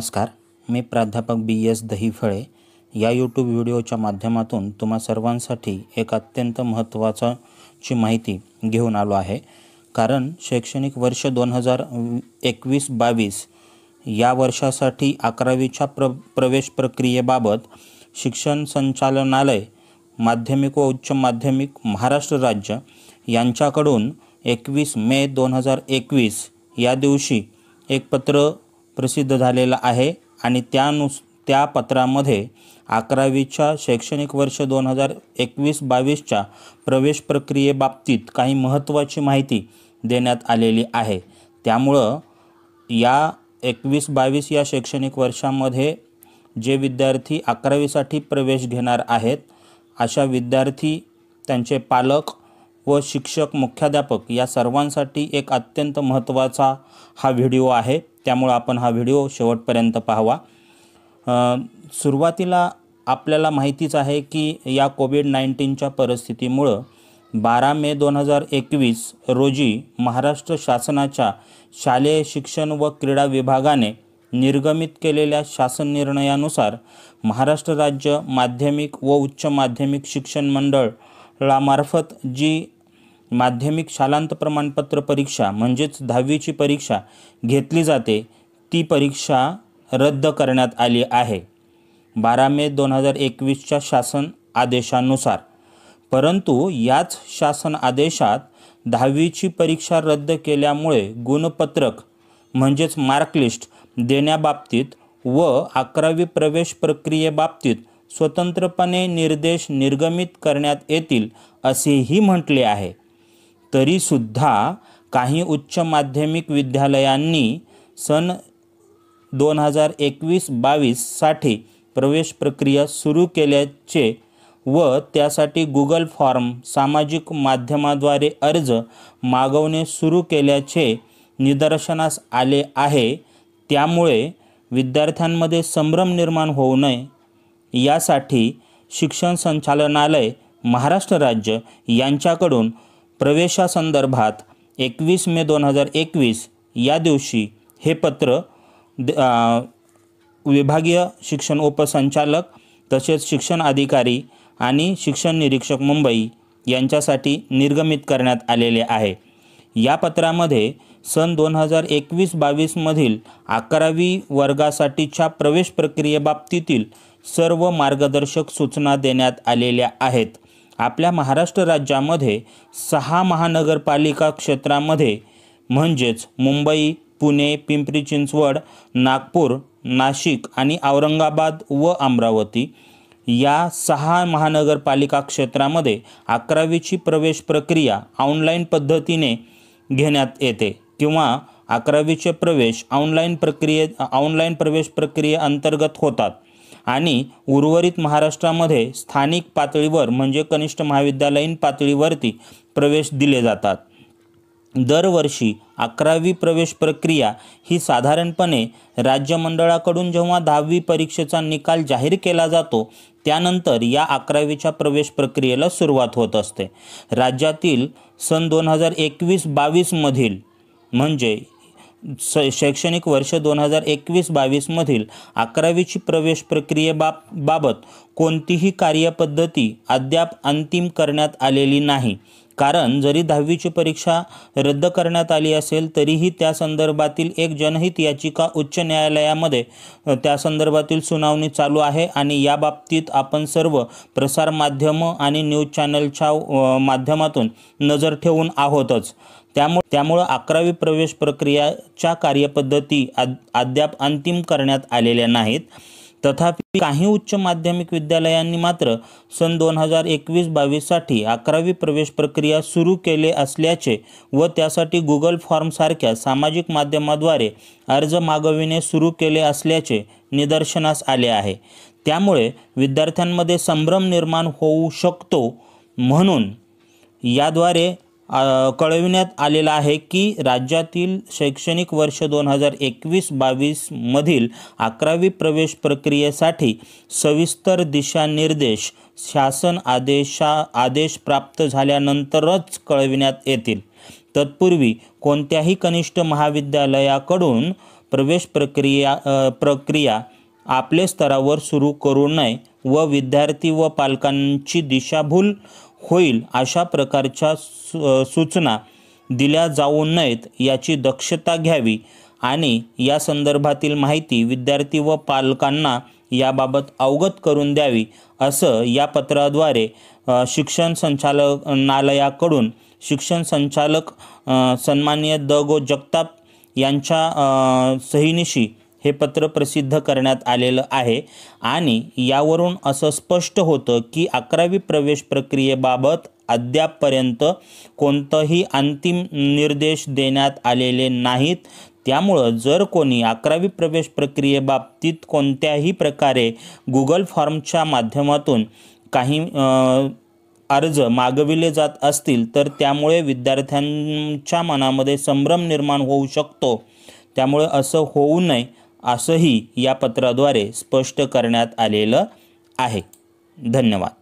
नमस्कार मी प्राध्यापक बी एस दहिफळे या यूट्यूब व्हिडिओच्या माध्यमातून तुम्हा सर्वांसाठी एक अत्यंत ची माहिती घेऊन आलो आहे कारण शैक्षणिक वर्ष दोन हजार एकवीस बावीस या वर्षासाठी अकरावीच्या प्र प्रवेश प्रक्रियेबाबत शिक्षण संचालनालय माध्यमिक व उच्च माध्यमिक महाराष्ट्र राज्य यांच्याकडून एकवीस मे दोन हजार एकवीस या दिवशी एक पत्र प्रसिद्ध झालेला आहे आणि त्यानुस त्या पत्रामध्ये अकरावीच्या शैक्षणिक वर्ष दोन हजार एकवीस बावीसच्या प्रवेश प्रक्रियेबाबतीत काही महत्त्वाची माहिती देण्यात आलेली आहे त्यामुळं या एकवीस बावीस या शैक्षणिक वर्षामध्ये जे विद्यार्थी अकरावीसाठी प्रवेश घेणार आहेत अशा विद्यार्थी त्यांचे पालक व शिक्षक मुख्याध्यापक या सर्वांसाठी एक अत्यंत महत्त्वाचा हा व्हिडिओ आहे त्यामुळं आपण हा व्हिडिओ शेवटपर्यंत पाहावा सुरुवातीला आपल्याला माहितीच आहे की या कोविड नाईन्टीनच्या परिस्थितीमुळं बारा मे दोन हजार एकवीस रोजी महाराष्ट्र शासनाच्या शालेय शिक्षण व क्रीडा विभागाने निर्गमित केलेल्या शासन निर्णयानुसार महाराष्ट्र राज्य माध्यमिक व उच्च माध्यमिक शिक्षण मंडळामार्फत जी माध्यमिक शालांत प्रमाणपत्र परीक्षा म्हणजेच दहावीची परीक्षा घेतली जाते ती परीक्षा रद्द करण्यात आली आहे बारा मे दोन हजार एकवीसच्या शासन आदेशानुसार परंतु याच शासन आदेशात दहावीची परीक्षा रद्द केल्यामुळे गुणपत्रक म्हणजेच मार्कलिस्ट देण्याबाबतीत व अकरावी प्रवेश प्रक्रियेबाबतीत स्वतंत्रपणे निर्देश निर्गमित करण्यात येतील असेही म्हटले आहे तरीसुद्धा काही उच्च माध्यमिक विद्यालयांनी सन दोन हजार एकवीस बावीससाठी प्रवेश प्रक्रिया सुरू केल्याचे व त्यासाठी गुगल फॉर्म सामाजिक माध्यमाद्वारे अर्ज मागवणे सुरू केल्याचे निदर्शनास आले आहे त्यामुळे विद्यार्थ्यांमध्ये संभ्रम निर्माण होऊ नये यासाठी शिक्षण संचालनालय महाराष्ट्र राज्य यांच्याकडून प्रवेशासंदर्भात एकवीस मे दोन हजार एकवीस या दिवशी हे पत्र द विभागीय शिक्षण उपसंचालक तसेच शिक्षण अधिकारी आणि शिक्षण निरीक्षक मुंबई यांच्यासाठी निर्गमित करण्यात आलेले आहे या पत्रामध्ये सन दोन हजार एकवीस बावीसमधील अकरावी वर्गासाठीच्या प्रवेश प्रक्रियेबाबतीतील सर्व मार्गदर्शक सूचना देण्यात आलेल्या आहेत आपल्या महाराष्ट्र राज्यामध्ये सहा महानगरपालिका क्षेत्रामध्ये म्हणजेच मुंबई पुणे पिंपरी चिंचवड नागपूर नाशिक आणि औरंगाबाद व अमरावती या सहा महानगरपालिका क्षेत्रामध्ये अकरावीची प्रवेश प्रक्रिया ऑनलाईन पद्धतीने घेण्यात येते किंवा अकरावीचे प्रवेश ऑनलाईन प्रक्रिये ऑनलाईन प्रवेश प्रक्रियेअंतर्गत होतात आणि उर्वरित महाराष्ट्रामध्ये स्थानिक पातळीवर म्हणजे कनिष्ठ महाविद्यालयीन पातळीवरती प्रवेश दिले जातात दरवर्षी अकरावी प्रवेश प्रक्रिया ही साधारणपणे राज्य मंडळाकडून जेव्हा दहावी परीक्षेचा निकाल जाहीर केला जातो त्यानंतर या अकरावीच्या प्रवेश प्रक्रियेला सुरुवात होत असते राज्यातील सन दोन हजार एकवीस बावीसमधील म्हणजे शैक्षणिक वर्ष दोन हजार एकवीस बावीसमधील अकरावीची प्रवेश प्रक्रियेबा बाबत कोणतीही कार्यपद्धती अद्याप अंतिम करण्यात आलेली नाही कारण जरी दहावीची परीक्षा रद्द करण्यात आली असेल तरीही त्या संदर्भातील एक जनहित याचिका उच्च न्यायालयामध्ये त्या संदर्भातील सुनावणी चालू आहे आणि याबाबतीत आपण सर्व प्रसारमाध्यमं आणि न्यूज चॅनलच्या माध्यमातून नजर ठेवून आहोतच त्यामुळे त्यामुळं अकरावी प्रवेश प्रक्रियाच्या कार्यपद्धती अद्याप अंतिम करण्यात आलेल्या नाहीत तथापि काही उच्च माध्यमिक विद्यालयांनी मात्र सन दोन हजार एकवीस बावीससाठी अकरावी प्रवेश प्रक्रिया सुरू केले असल्याचे व त्यासाठी गुगल फॉर्मसारख्या सामाजिक माध्यमाद्वारे अर्ज मागविणे सुरू केले असल्याचे निदर्शनास आले आहे त्यामुळे विद्यार्थ्यांमध्ये संभ्रम निर्माण होऊ शकतो म्हणून याद्वारे कळविण्यात आलेला आहे की राज्यातील शैक्षणिक वर्ष दोन हजार एकवीस बावीसमधील अकरावी प्रवेश प्रक्रियेसाठी सविस्तर दिशानिर्देश शासन आदेशा आदेश प्राप्त झाल्यानंतरच कळविण्यात येतील तत्पूर्वी कोणत्याही कनिष्ठ महाविद्यालयाकडून प्रवेश प्रक्रिया प्रक्रिया आपल्या स्तरावर सुरू करू नये व विद्यार्थी व पालकांची दिशाभूल होईल अशा प्रकारच्या सु सूचना दिल्या जाऊ नयेत याची दक्षता घ्यावी आणि या संदर्भातील माहिती विद्यार्थी व पालकांना याबाबत अवगत करून द्यावी असं या पत्राद्वारे शिक्षण संचालनालयाकडून शिक्षण संचालक सन्मान्य दगो गो जगताप यांच्या सहीनिशी हे पत्र प्रसिद्ध करण्यात आलेलं आहे आणि यावरून असं स्पष्ट होतं की अकरावी प्रवेश प्रक्रियेबाबत अद्यापपर्यंत कोणतंही अंतिम निर्देश देण्यात आलेले नाहीत त्यामुळं जर कोणी अकरावी प्रवेश प्रक्रियेबाबतीत कोणत्याही प्रकारे गुगल फॉर्मच्या माध्यमातून काही अर्ज मागविले जात असतील तर त्यामुळे विद्यार्थ्यांच्या मनामध्ये संभ्रम निर्माण होऊ शकतो त्यामुळे असं होऊ नये असंही या पत्राद्वारे स्पष्ट करण्यात आलेलं आहे धन्यवाद